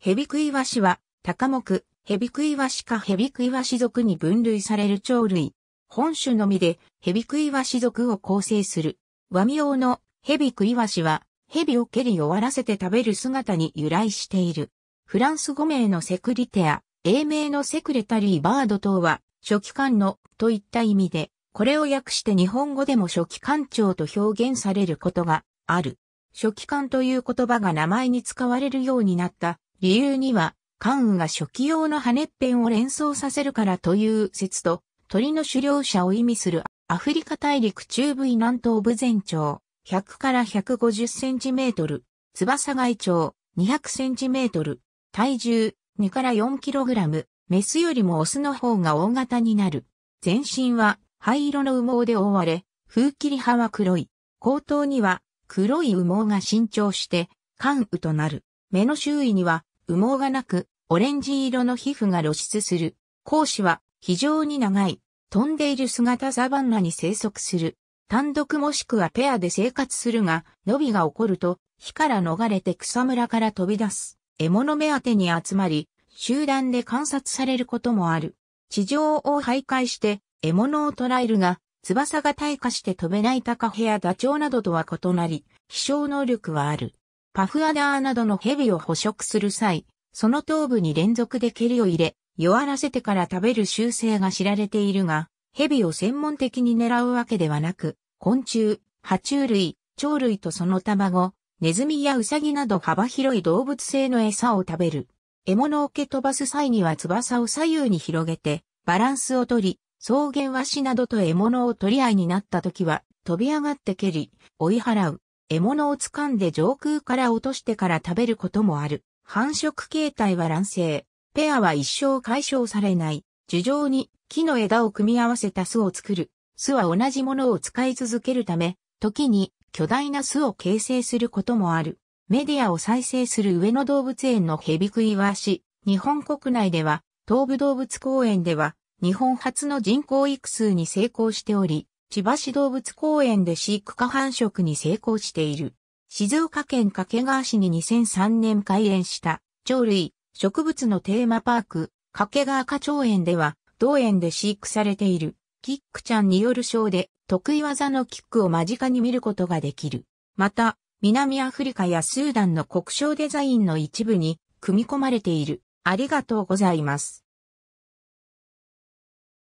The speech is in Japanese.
ヘビクイワシは、高目、ヘビクイワシかヘビクイワシ属に分類される鳥類。本種のみでヘビクイワシ属を構成する。和名のヘビクイワシは、ヘビを蹴り終わらせて食べる姿に由来している。フランス語名のセクリテア、英名のセクレタリーバード等は、初期官のといった意味で、これを訳して日本語でも初期官長と表現されることがある。初期官という言葉が名前に使われるようになった理由には、関羽が初期用の羽っぺんを連想させるからという説と、鳥の狩猟者を意味するアフリカ大陸中部以南東部全長100から150センチメートル、翼外長200センチメートル、体重2から4キログラム、メスよりもオスの方が大型になる。全身は灰色の羽毛で覆われ、風切り葉は黒い。後頭には黒い羽毛が伸長して、関羽となる。目の周囲には羽毛がなく、オレンジ色の皮膚が露出する。講師は非常に長い、飛んでいる姿サバンナに生息する。単独もしくはペアで生活するが、伸びが起こると、火から逃れて草むらから飛び出す。獲物目当てに集まり、集団で観察されることもある。地上を徘徊して獲物を捕らえるが、翼が退化して飛べないタカヘやダチョウなどとは異なり、飛翔能力はある。パフアダーなどの蛇を捕食する際、その頭部に連続で蹴りを入れ、弱らせてから食べる習性が知られているが、蛇を専門的に狙うわけではなく、昆虫、爬虫類、鳥類とその卵、ネズミやウサギなど幅広い動物性の餌を食べる。獲物を蹴飛ばす際には翼を左右に広げて、バランスをとり、草原和紙などと獲物を取り合いになった時は、飛び上がって蹴り、追い払う。獲物を掴んで上空から落としてから食べることもある。繁殖形態は卵生。ペアは一生解消されない。樹上に木の枝を組み合わせた巣を作る。巣は同じものを使い続けるため、時に巨大な巣を形成することもある。メディアを再生する上野動物園のヘビクイワシ。日本国内では、東武動物公園では、日本初の人工育数に成功しており、千葉市動物公園で飼育過繁殖に成功している。静岡県掛川市に2003年開園した鳥類、植物のテーマパーク、掛川花鳥園では、同園で飼育されている、キックちゃんによるショーで、得意技のキックを間近に見ることができる。また、南アフリカやスーダンの国章デザインの一部に組み込まれている。ありがとうございます。